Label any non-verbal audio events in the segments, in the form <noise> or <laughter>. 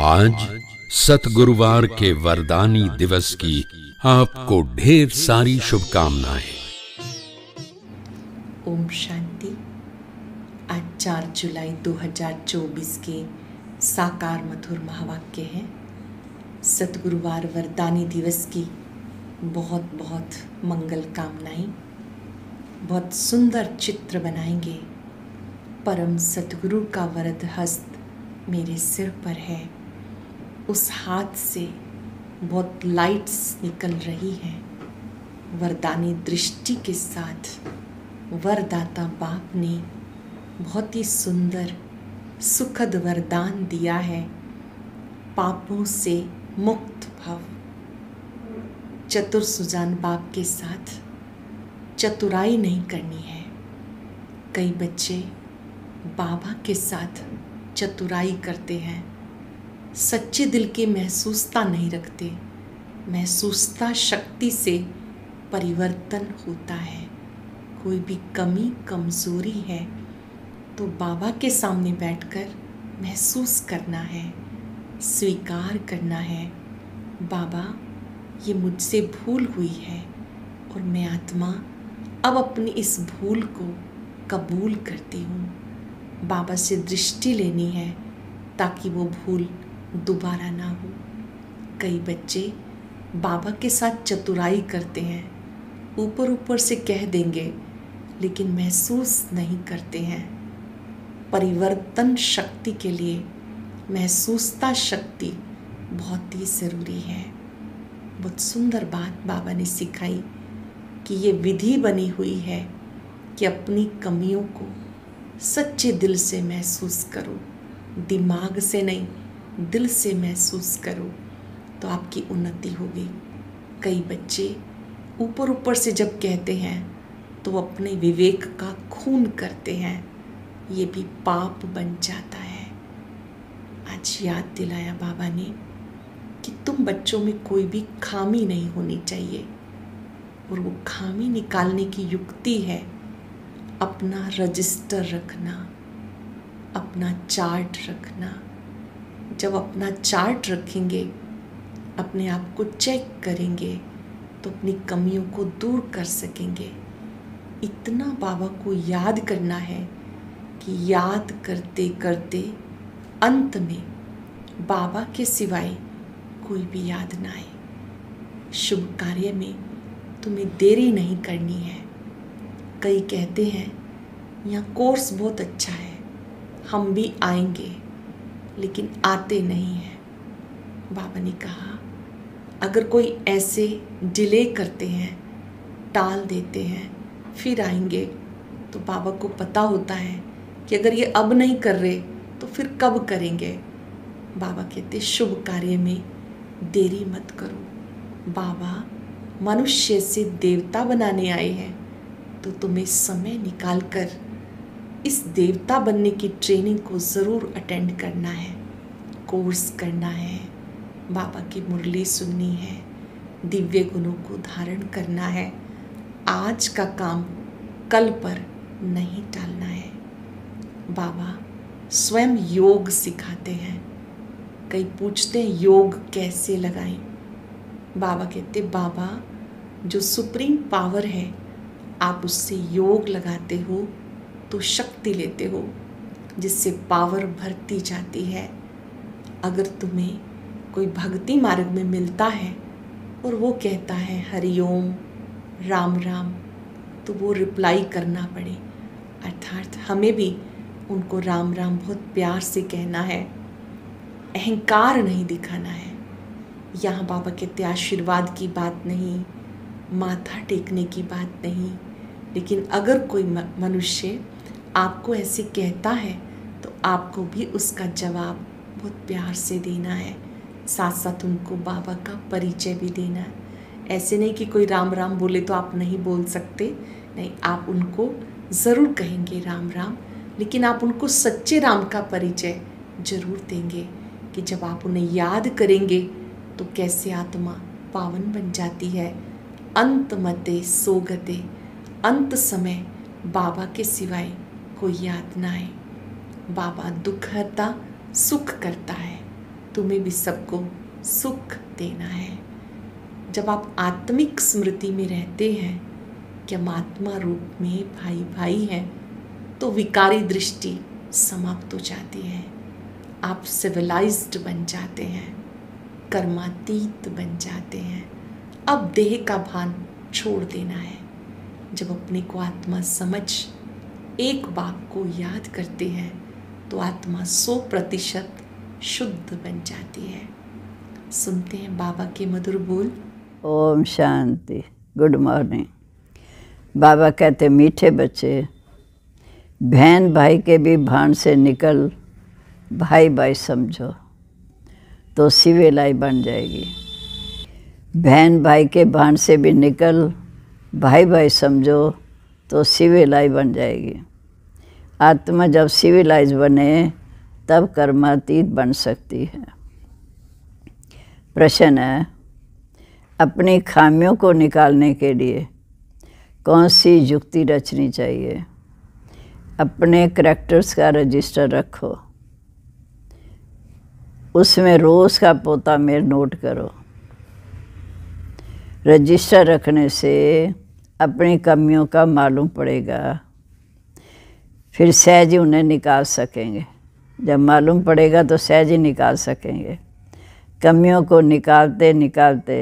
आज सतगुरुवार के वरदानी दिवस की आपको ढेर सारी शुभकामनाएं ओम शांति आज चार जुलाई 2024 के साकार मधुर महावाक्य है सतगुरुवार वरदानी दिवस की बहुत बहुत मंगल कामनाएं बहुत सुंदर चित्र बनाएंगे परम सतगुरु का वरद हस्त मेरे सिर पर है उस हाथ से बहुत लाइट्स निकल रही हैं वरदानी दृष्टि के साथ वरदाता बाप ने बहुत ही सुंदर सुखद वरदान दिया है पापों से मुक्त भव चतुर सुजान बाप के साथ चतुराई नहीं करनी है कई बच्चे बाबा के साथ चतुराई करते हैं सच्चे दिल के महसूसता नहीं रखते महसूसता शक्ति से परिवर्तन होता है कोई भी कमी कमज़ोरी है तो बाबा के सामने बैठकर महसूस करना है स्वीकार करना है बाबा ये मुझसे भूल हुई है और मैं आत्मा अब अपनी इस भूल को कबूल करती हूँ बाबा से दृष्टि लेनी है ताकि वो भूल दोबारा ना हो कई बच्चे बाबा के साथ चतुराई करते हैं ऊपर ऊपर से कह देंगे लेकिन महसूस नहीं करते हैं परिवर्तन शक्ति के लिए महसूसता शक्ति बहुत ही ज़रूरी है बहुत सुंदर बात बाबा ने सिखाई कि ये विधि बनी हुई है कि अपनी कमियों को सच्चे दिल से महसूस करो दिमाग से नहीं दिल से महसूस करो तो आपकी उन्नति होगी कई बच्चे ऊपर ऊपर से जब कहते हैं तो अपने विवेक का खून करते हैं ये भी पाप बन जाता है आज याद दिलाया बाबा ने कि तुम बच्चों में कोई भी खामी नहीं होनी चाहिए और वो खामी निकालने की युक्ति है अपना रजिस्टर रखना अपना चार्ट रखना जब अपना चार्ट रखेंगे अपने आप को चेक करेंगे तो अपनी कमियों को दूर कर सकेंगे इतना बाबा को याद करना है कि याद करते करते अंत में बाबा के सिवाय कोई भी याद ना आए शुभ कार्य में तुम्हें देरी नहीं करनी है कई कहते हैं यह कोर्स बहुत अच्छा है हम भी आएंगे लेकिन आते नहीं हैं बाबा ने कहा अगर कोई ऐसे डिले करते हैं टाल देते हैं फिर आएंगे तो बाबा को पता होता है कि अगर ये अब नहीं कर रहे तो फिर कब करेंगे बाबा कहते शुभ कार्य में देरी मत करो बाबा मनुष्य से देवता बनाने आए हैं तो तुम्हें समय निकाल कर इस देवता बनने की ट्रेनिंग को ज़रूर अटेंड करना है कोर्स करना है बाबा की मुरली सुननी है दिव्य गुणों को धारण करना है आज का काम कल पर नहीं टालना है बाबा स्वयं योग सिखाते हैं कई पूछते हैं योग कैसे लगाएं बाबा कहते बाबा जो सुप्रीम पावर है आप उससे योग लगाते हो तो शक्ति लेते हो जिससे पावर भरती जाती है अगर तुम्हें कोई भक्ति मार्ग में मिलता है और वो कहता है हरिओम राम राम तो वो रिप्लाई करना पड़े अर्थात हमें भी उनको राम राम बहुत प्यार से कहना है अहंकार नहीं दिखाना है यहाँ बाबा कहते आशीर्वाद की बात नहीं माथा टेकने की बात नहीं लेकिन अगर कोई मनुष्य आपको ऐसे कहता है तो आपको भी उसका जवाब बहुत प्यार से देना है साथ साथ उनको बाबा का परिचय भी देना है ऐसे नहीं कि कोई राम राम बोले तो आप नहीं बोल सकते नहीं आप उनको ज़रूर कहेंगे राम राम लेकिन आप उनको सच्चे राम का परिचय जरूर देंगे कि जब आप उन्हें याद करेंगे तो कैसे आत्मा पावन बन जाती है अंत मते सोगते अंत समय बाबा के सिवाय को याद ना है बाबा दुख हरता सुख करता है तुम्हें भी सबको सुख देना है जब आप आत्मिक स्मृति में रहते हैं कि हम आत्मा रूप में भाई भाई हैं तो विकारी दृष्टि समाप्त हो जाती है आप सिविलाइज्ड बन जाते हैं कर्मातीत बन जाते हैं अब देह का भान छोड़ देना है जब अपने को आत्मा समझ एक बाप को याद करते हैं तो आत्मा सौ प्रतिशत शुद्ध बन जाती है सुनते हैं बाबा के मधुर बोल ओम शांति गुड मॉर्निंग बाबा कहते मीठे बच्चे बहन भाई के भी भाण से निकल भाई भाई समझो तो लाई बन जाएगी बहन भाई के भाण से भी निकल भाई भाई समझो तो लाई बन जाएगी आत्मा जब सिविलाइज बने तब कर्मातीत बन सकती है प्रश्न है अपनी खामियों को निकालने के लिए कौन सी युक्ति रचनी चाहिए अपने करैक्टर्स का रजिस्टर रखो उसमें रोज़ का पोता मेर नोट करो रजिस्टर रखने से अपनी कमियों का मालूम पड़ेगा फिर सहज ही उन्हें निकाल सकेंगे जब मालूम पड़ेगा तो सहज ही निकाल सकेंगे कमियों को निकालते निकालते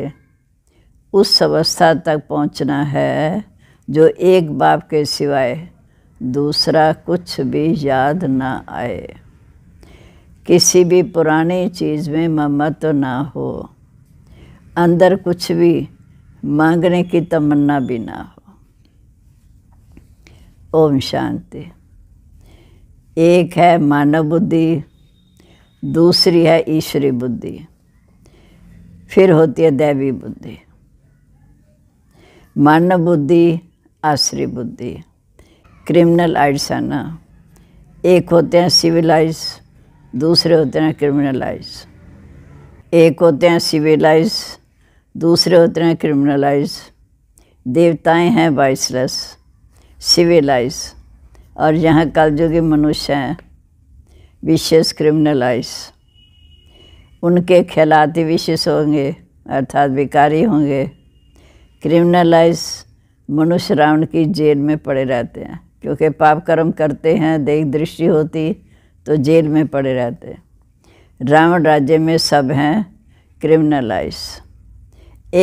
उस अवस्था तक पहुंचना है जो एक बाप के सिवाय दूसरा कुछ भी याद ना आए किसी भी पुरानी चीज़ में ममत तो ना हो अंदर कुछ भी मांगने की तमन्ना भी ना हो ओम शांति एक है मानव बुद्धि दूसरी है ईश्वरी बुद्धि फिर होती है दैवी बुद्धि मानव बुद्धि आश्री बुद्धि क्रिमिनल आइड्स है ना एक होते हैं सिविलाइज दूसरे होते हैं क्रिमिनलाइज एक होते हैं सिविलाइज दूसरे होते हैं क्रिमिनलाइज देवताएं हैं वाइसलेस सिविलाइज़ और जो कलयुगी मनुष्य हैं विशेष क्रिमिनलाइज उनके खिलाती विशेष होंगे अर्थात विकारी होंगे क्रिमिनलाइज मनुष्य रावण की जेल में पड़े रहते हैं क्योंकि पाप कर्म करते हैं देख दृष्टि होती तो जेल में पड़े रहते रावण राज्य में सब हैं क्रिमिनलाइज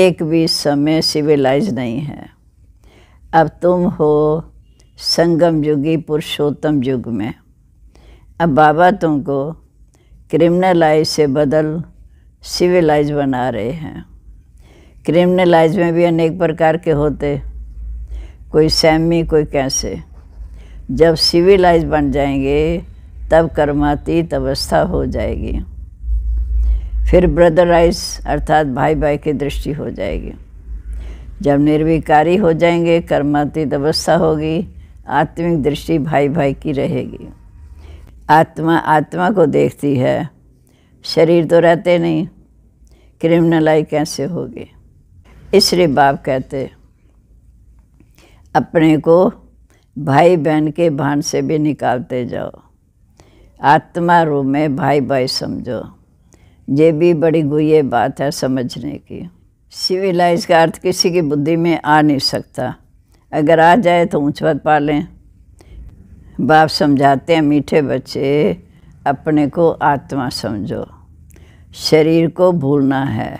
एक भी समय सिविलाइज नहीं है अब तुम हो संगम युगी पुरुषोत्तम युग में अब बाबा तुमको क्रिमिनलाइज से बदल सिविलाइज बना रहे हैं क्रिमिनलाइज में भी अनेक प्रकार के होते कोई सैमी कोई कैसे जब सिविलाइज बन जाएंगे तब कर्मातीत अवस्था हो जाएगी फिर ब्रदरलाइज अर्थात भाई भाई की दृष्टि हो जाएगी जब निर्विकारी हो जाएंगे कर्मातीत अवस्था होगी आत्मिक दृष्टि भाई भाई की रहेगी आत्मा आत्मा को देखती है शरीर तो रहते नहीं क्रिमिनलाई कैसे होगी इसलिए बाप कहते अपने को भाई बहन के भान से भी निकालते जाओ आत्मा रूप में भाई भाई समझो ये भी बड़ी गुहे बात है समझने की सिविलाइज का अर्थ किसी की बुद्धि में आ नहीं सकता अगर आ जाए तो ऊंचवत पा लें बाप समझाते हैं मीठे बच्चे अपने को आत्मा समझो शरीर को भूलना है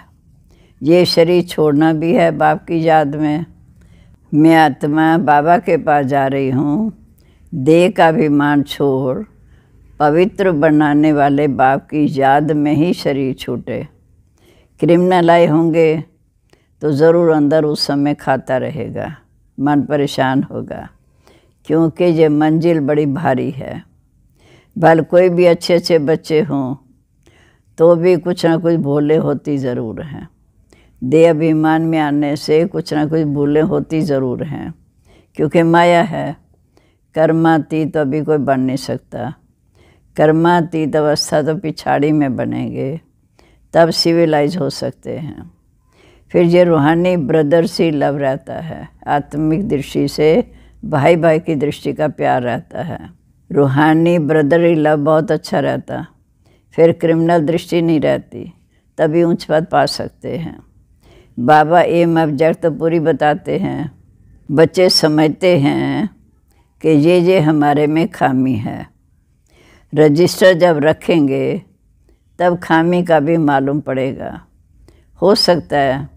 ये शरीर छोड़ना भी है बाप की याद में मैं आत्मा बाबा के पास जा रही हूँ देह का अभिमान छोड़ पवित्र बनाने वाले बाप की याद में ही शरीर छूटे क्रिमिनल आए होंगे तो ज़रूर अंदर उस समय खाता रहेगा मन परेशान होगा क्योंकि ये मंजिल बड़ी भारी है भल कोई भी अच्छे अच्छे बच्चे हों तो भी कुछ ना कुछ भूलें होती ज़रूर हैं दे अभिमान में आने से कुछ ना कुछ भूलें होती ज़रूर हैं क्योंकि माया है कर्मातीत अभी कोई बन नहीं सकता कर्मातीत अवस्था तो पिछाड़ी में बनेंगे तब सिविलाइज हो सकते हैं फिर ये रूहानी ब्रदर से लव रहता है आत्मिक दृष्टि से भाई भाई की दृष्टि का प्यार रहता है रूहानी ही लव बहुत अच्छा रहता फिर क्रिमिनल दृष्टि नहीं रहती तभी ऊंच पद पा सकते हैं बाबा एम ऑब्जेक्ट तो पूरी बताते हैं बच्चे समझते हैं कि ये ये हमारे में खामी है रजिस्टर जब रखेंगे तब खामी का भी मालूम पड़ेगा हो सकता है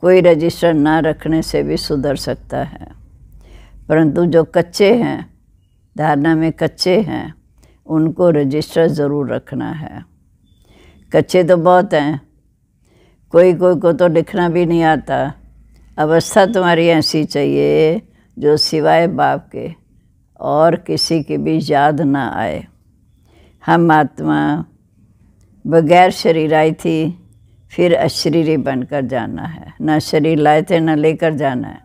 कोई रजिस्टर ना रखने से भी सुधर सकता है परंतु जो कच्चे हैं धारणा में कच्चे हैं उनको रजिस्टर ज़रूर रखना है कच्चे तो बहुत हैं कोई कोई को तो लिखना भी नहीं आता अवस्था तुम्हारी ऐसी चाहिए जो सिवाय बाप के और किसी की भी याद ना आए हम आत्मा बगैर शरीर आई थी फिर अशरीरी बनकर जाना है ना शरीर लाए थे ना लेकर जाना है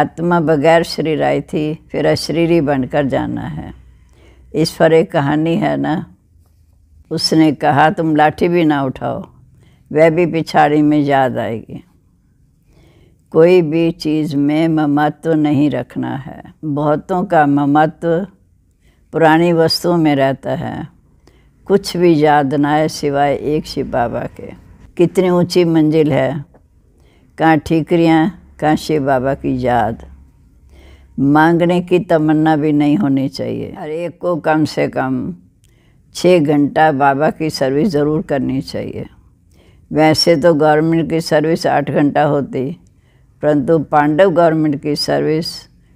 आत्मा बगैर शरीर आई थी फिर अशरीरी बनकर जाना है इस पर एक कहानी है ना उसने कहा तुम लाठी भी ना उठाओ वह भी पिछाड़ी में याद आएगी कोई भी चीज़ में ममत्व नहीं रखना है बहुतों का ममत्व पुरानी वस्तुओं में रहता है कुछ भी याद ना है सिवाय एक शिव बाबा के कितनी ऊंची मंजिल है कहाँ ठीकरियाँ कहाँ शिव बाबा की याद मांगने की तमन्ना भी नहीं होनी चाहिए हर एक को कम से कम छः घंटा बाबा की सर्विस ज़रूर करनी चाहिए वैसे तो गवर्नमेंट की सर्विस आठ घंटा होती परंतु पांडव गवर्नमेंट की सर्विस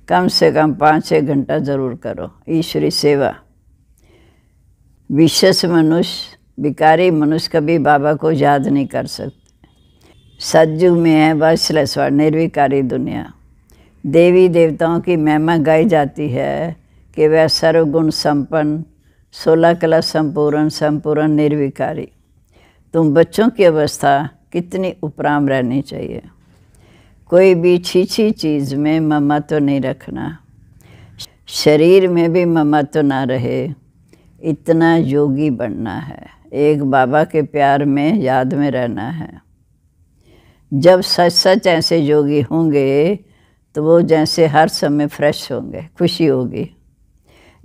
कम से कम पाँच छः घंटा ज़रूर करो ईश्वरी सेवा विशेष मनुष्य विकारी मनुष्य कभी बाबा को याद नहीं कर सकते सज्जु में है वशलेश्वर निर्विकारी दुनिया देवी देवताओं की महिमा गाई जाती है कि वह सर्वगुण संपन्न सोलह कला संपूर्ण संपूर्ण निर्विकारी तुम बच्चों की अवस्था कितनी उपराम रहनी चाहिए कोई भी छीछी चीज़ में ममत्व तो नहीं रखना शरीर में भी ममत्व तो ना रहे इतना योगी बनना है एक बाबा के प्यार में याद में रहना है जब सच सच ऐसे योगी होंगे तो वो जैसे हर समय फ्रेश होंगे खुशी होगी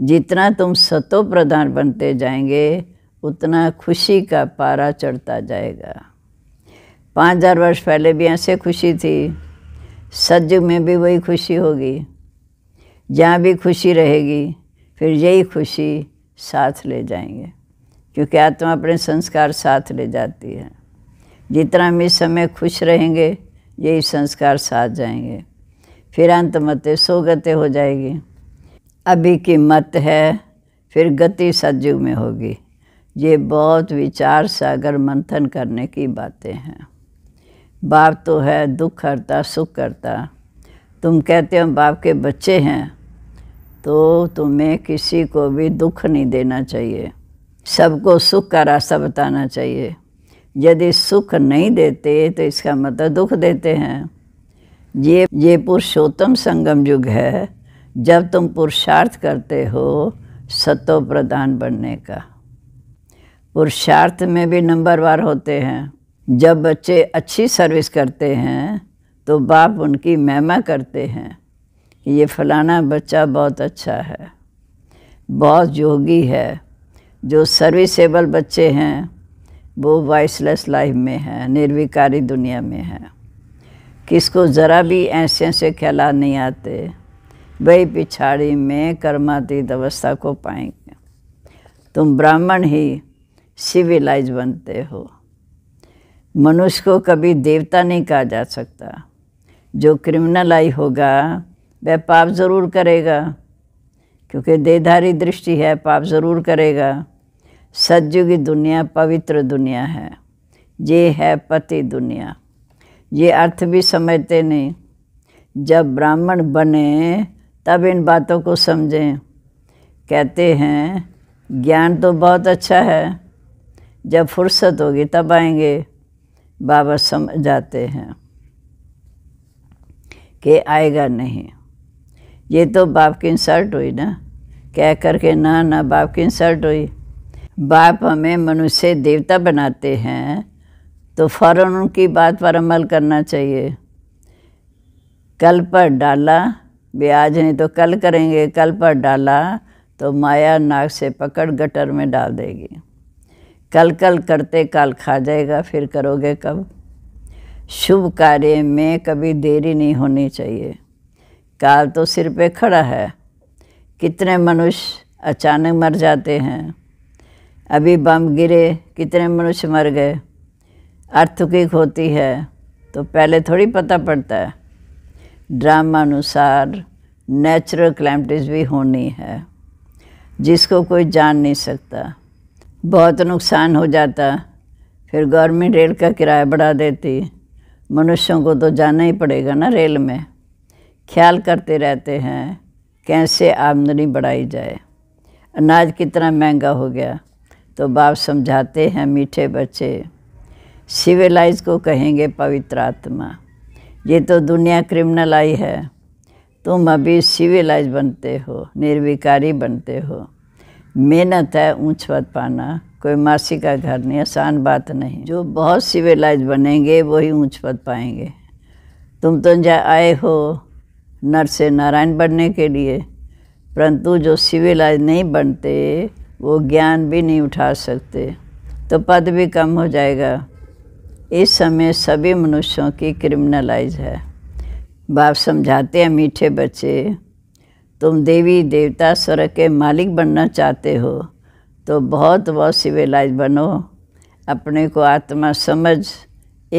जितना तुम सतो प्रधान बनते जाएंगे उतना खुशी का पारा चढ़ता जाएगा पाँच हज़ार वर्ष पहले भी ऐसे खुशी थी सतयुग में भी वही खुशी होगी जहाँ भी खुशी रहेगी फिर यही खुशी साथ ले जाएंगे क्योंकि आत्मा अपने संस्कार साथ ले जाती है जितना हम इस समय खुश रहेंगे यही संस्कार साथ जाएंगे फिर अंत मत सो गते हो जाएगी अभी की मत है फिर गति सजीव में होगी ये बहुत विचार सागर मंथन करने की बातें हैं बाप तो है दुख करता सुख करता तुम कहते हो बाप के बच्चे हैं तो तुम्हें किसी को भी दुख नहीं देना चाहिए सबको सुख का रास्ता बताना चाहिए यदि सुख नहीं देते तो इसका मतलब दुख देते हैं ये ये पुरुषोत्तम संगम युग है जब तुम पुरुषार्थ करते हो सत्व प्रधान बनने का पुरुषार्थ में भी नंबर वार होते हैं जब बच्चे अच्छी सर्विस करते हैं तो बाप उनकी महिमा करते हैं कि ये फलाना बच्चा बहुत अच्छा है बहुत योगी है जो सर्विसेबल बच्चे हैं वो वॉइसलेस लाइफ में है निर्विकारी दुनिया में है किसको ज़रा भी ऐसे ऐसे ख्याला नहीं आते वही पिछाड़ी में कर्मातीत अवस्था को पाएंगे तुम ब्राह्मण ही सिविलाइज बनते हो मनुष्य को कभी देवता नहीं कहा जा सकता जो क्रिमिनल आई होगा वह पाप ज़रूर करेगा क्योंकि देधारी दृष्टि है पाप ज़रूर करेगा सतयुग दुनिया पवित्र दुनिया है ये है पति दुनिया ये अर्थ भी समझते नहीं जब ब्राह्मण बने तब इन बातों को समझें कहते हैं ज्ञान तो बहुत अच्छा है जब फुर्सत होगी तब आएंगे बाबा समझ जाते हैं कि आएगा नहीं ये तो बाप की इंसल्ट हुई ना कह करके ना ना बाप की इंसल्ट हुई बाप हमें मनुष्य देवता बनाते हैं तो फ़ौर उनकी बात पर अमल करना चाहिए कल पर डाला ब्याज नहीं तो कल करेंगे कल पर डाला तो माया नाक से पकड़ गटर में डाल देगी कल कल करते काल खा जाएगा फिर करोगे कब शुभ कार्य में कभी देरी नहीं होनी चाहिए काल तो सिर पे खड़ा है कितने मनुष्य अचानक मर जाते हैं अभी बम गिरे कितने मनुष्य मर गए अर्थकिक होती है तो पहले थोड़ी पता पड़ता है ड्रामानुसार नेचुरल क्लैमटीज़ भी होनी है जिसको कोई जान नहीं सकता बहुत नुकसान हो जाता फिर गवर्नमेंट रेल का किराया बढ़ा देती मनुष्यों को तो जाना ही पड़ेगा ना रेल में ख्याल करते रहते हैं कैसे आमदनी बढ़ाई जाए अनाज कितना महंगा हो गया तो बाप समझाते हैं मीठे बच्चे सिविलाइज को कहेंगे पवित्र आत्मा ये तो दुनिया क्रिमिनल आई है तुम अभी सिविलाइज बनते हो निर्विकारी बनते हो मेहनत है ऊँच पद पाना कोई मासी का घर नहीं आसान बात नहीं जो बहुत सिविलाइज बनेंगे वही ऊँच पद पाएंगे तुम तो जा आए हो नर से नारायण बनने के लिए परंतु जो सिविलाइज नहीं बनते वो ज्ञान भी नहीं उठा सकते तो पद भी कम हो जाएगा इस समय सभी मनुष्यों की क्रिमिनलाइज है बाप समझाते हैं मीठे बच्चे तुम देवी देवता स्वर्ग के मालिक बनना चाहते हो तो बहुत बहुत सिविलाइज बनो अपने को आत्मा समझ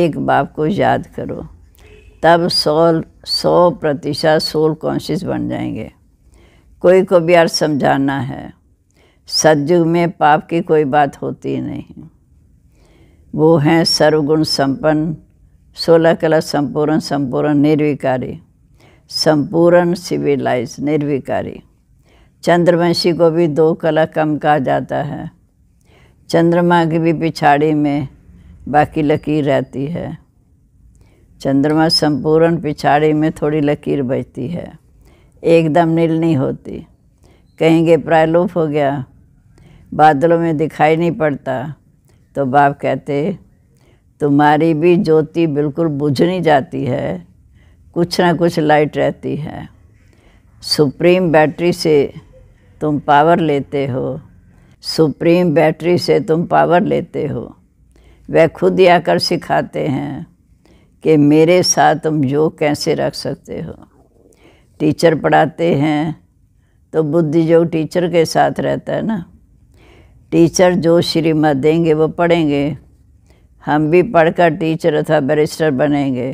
एक बाप को याद करो तब सौ सौ प्रतिशत सोल कॉन्शियस बन जाएंगे कोई को भी यार समझाना है सदयुग में पाप की कोई बात होती नहीं वो हैं सर्वगुण संपन्न सोलह कला संपूर्ण संपूर्ण निर्विकारी संपूर्ण सिविलाइज निर्विकारी चंद्रवंशी को भी दो कला कम कहा जाता है चंद्रमा की भी पिछाड़ी में बाकी लकीर रहती है चंद्रमा संपूर्ण पिछाड़ी में थोड़ी लकीर बचती है एकदम नील नहीं होती कहेंगे प्रायलोप हो गया बादलों में दिखाई नहीं पड़ता तो बाप कहते तुम्हारी भी ज्योति बिल्कुल बुझ नहीं जाती है कुछ ना कुछ लाइट रहती है सुप्रीम बैटरी से तुम पावर लेते हो सुप्रीम बैटरी से तुम पावर लेते हो वह खुद ही आकर सिखाते हैं कि मेरे साथ तुम योग कैसे रख सकते हो टीचर पढ़ाते हैं तो बुद्धि योग टीचर के साथ रहता है ना टीचर जो श्रीमत देंगे वो पढ़ेंगे हम भी पढ़कर टीचर अथवा बैरिस्टर बनेंगे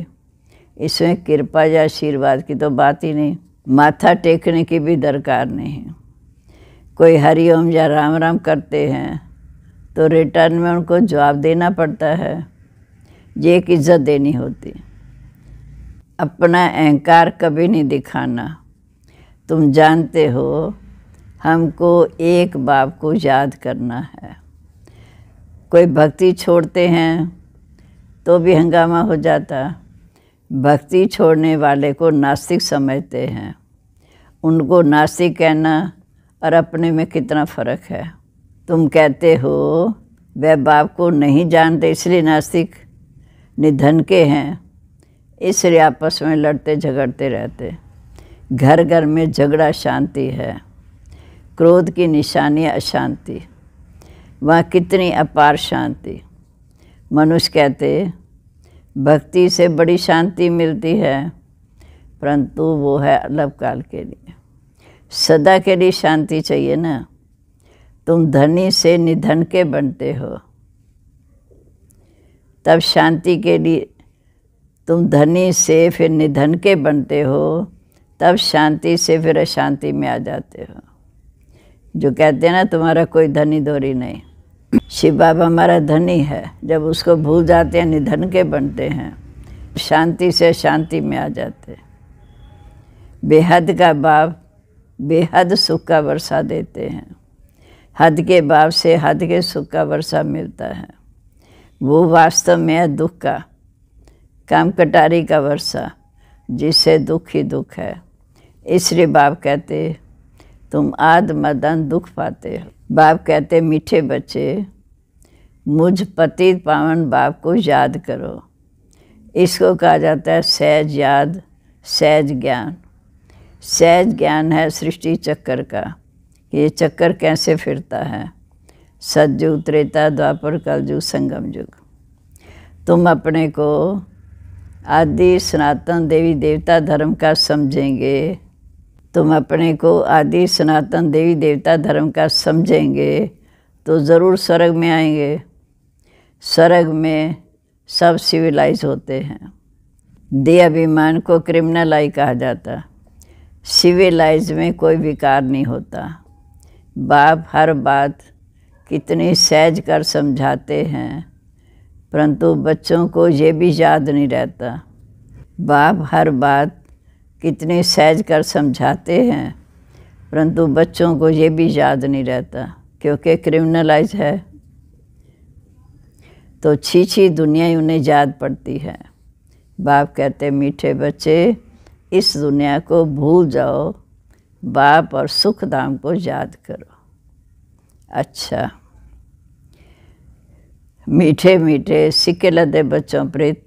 इसमें कृपा या आशीर्वाद की तो बात ही नहीं माथा टेकने की भी दरकार नहीं है कोई हरिओम या राम राम करते हैं तो रिटर्न में उनको जवाब देना पड़ता है ये एक इज्जत देनी होती अपना अहंकार कभी नहीं दिखाना तुम जानते हो हमको एक बाप को याद करना है कोई भक्ति छोड़ते हैं तो भी हंगामा हो जाता भक्ति छोड़ने वाले को नास्तिक समझते हैं उनको नास्तिक कहना और अपने में कितना फ़र्क है तुम कहते हो वह बाप को नहीं जानते इसलिए नास्तिक निधन के हैं इसलिए आपस में लड़ते झगड़ते रहते घर घर में झगड़ा शांति है क्रोध की निशानी अशांति वह कितनी अपार शांति मनुष्य कहते भक्ति से बड़ी शांति मिलती है परंतु वो है अलभ काल के लिए सदा के लिए शांति चाहिए ना तुम धनी से निधन के बनते हो तब शांति के लिए तुम धनी से फिर निधन के बनते हो तब शांति से फिर अशांति में आ जाते हो जो कहते हैं ना तुम्हारा कोई धनी दोरी नहीं शिव बाबा हमारा धनी है जब उसको भूल जाते हैं निधन के बनते हैं शांति से शांति में आ जाते बेहद का बाप बेहद सुख का वर्षा देते हैं हद के बाप से हद के सुख का वर्षा मिलता है वो वास्तव में है दुख का काम कटारी का वर्षा जिससे दुख ही दुख है इसलिए बाप कहते तुम आद मदन दुख पाते हो बाप कहते मीठे बच्चे मुझ पति पावन बाप को याद करो इसको कहा जाता है सहज याद सहज ज्ञान सहज ज्ञान है सृष्टि चक्कर का ये चक्कर कैसे फिरता है सतयुग त्रेता द्वापर कलयुग संगम युग तुम अपने को आदि सनातन देवी देवता धर्म का समझेंगे तुम अपने को आदि सनातन देवी देवता धर्म का समझेंगे तो ज़रूर स्वर्ग में आएंगे स्वर्ग में सब सिविलाइज होते हैं दे अभिमान को क्रिमिनलाई कहा जाता सिविलाइज में कोई विकार नहीं होता बाप हर बात कितनी सहज कर समझाते हैं परंतु बच्चों को ये भी याद नहीं रहता बाप हर बात कितने सहज कर समझाते हैं परंतु बच्चों को ये भी याद नहीं रहता क्योंकि क्रिमिनलाइज है तो छी छी दुनिया ही उन्हें याद पड़ती है बाप कहते मीठे बच्चे इस दुनिया को भूल जाओ बाप और सुख धाम को याद करो अच्छा मीठे मीठे सिक्के लदे बच्चों प्रीत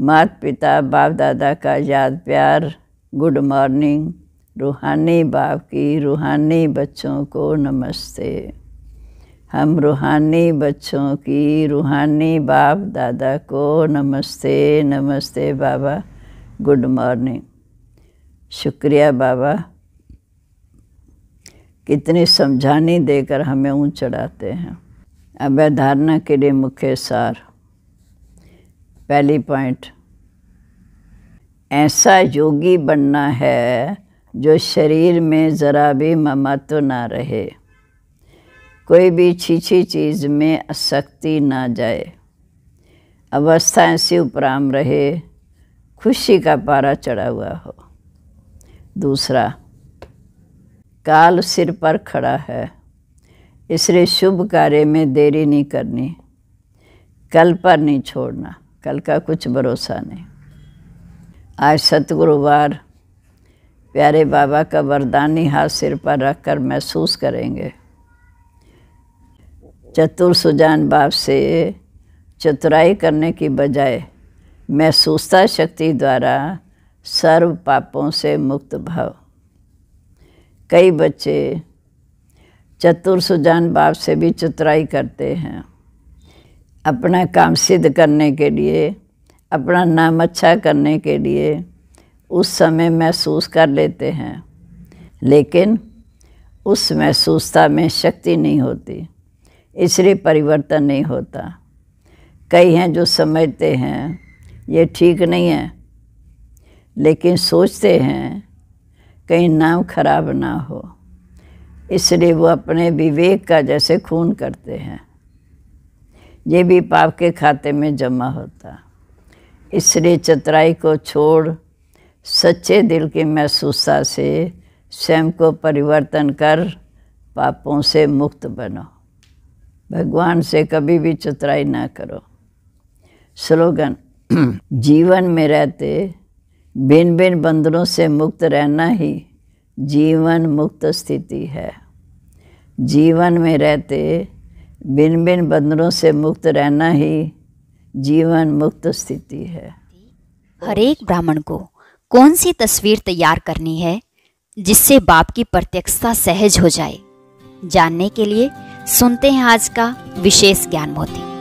माता पिता बाप दादा का याद प्यार गुड मॉर्निंग रूहानी बाप की रूहानी बच्चों को नमस्ते हम रूहानी बच्चों की रूहानी बाप दादा को नमस्ते नमस्ते बाबा गुड मॉर्निंग शुक्रिया बाबा कितनी समझानी देकर हमें ऊँच चढ़ाते हैं अब धारणा के लिए मुख्य सार पहली पॉइंट ऐसा योगी बनना है जो शरीर में ज़रा भी ममत्व ना रहे कोई भी छीछी चीज़ में आसक्ति ना जाए अवस्था ऐसी उपराम रहे खुशी का पारा चढ़ा हुआ हो दूसरा काल सिर पर खड़ा है इसलिए शुभ कार्य में देरी नहीं करनी कल पर नहीं छोड़ना कल का कुछ भरोसा नहीं आज सतगुरुवार प्यारे बाबा का वरदानी हाथ सिर पर रख कर महसूस करेंगे चतुर सुजान बाप से चतुराई करने की बजाय महसूसता शक्ति द्वारा सर्व पापों से मुक्त भाव कई बच्चे चतुर सुजान बाप से भी चतुराई करते हैं अपना काम सिद्ध करने के लिए अपना नाम अच्छा करने के लिए उस समय महसूस कर लेते हैं लेकिन उस महसूसता में शक्ति नहीं होती इसलिए परिवर्तन नहीं होता कई हैं जो समझते हैं ये ठीक नहीं है लेकिन सोचते हैं कहीं नाम खराब ना हो इसलिए वो अपने विवेक का जैसे खून करते हैं ये भी पाप के खाते में जमा होता है इसलिए चतराई को छोड़ सच्चे दिल की महसूसा से स्वयं को परिवर्तन कर पापों से मुक्त बनो भगवान से कभी भी चतराई ना करो स्लोगन <clears throat> जीवन में रहते भिन्न भिन्न बंधनों से मुक्त रहना ही जीवन मुक्त स्थिति है जीवन में रहते भिन्न भिन्न बंधनों से मुक्त रहना ही जीवन मुक्त स्थिति है हर एक ब्राह्मण को कौन सी तस्वीर तैयार करनी है जिससे बाप की प्रत्यक्षता सहज हो जाए जानने के लिए सुनते हैं आज का विशेष ज्ञान मोती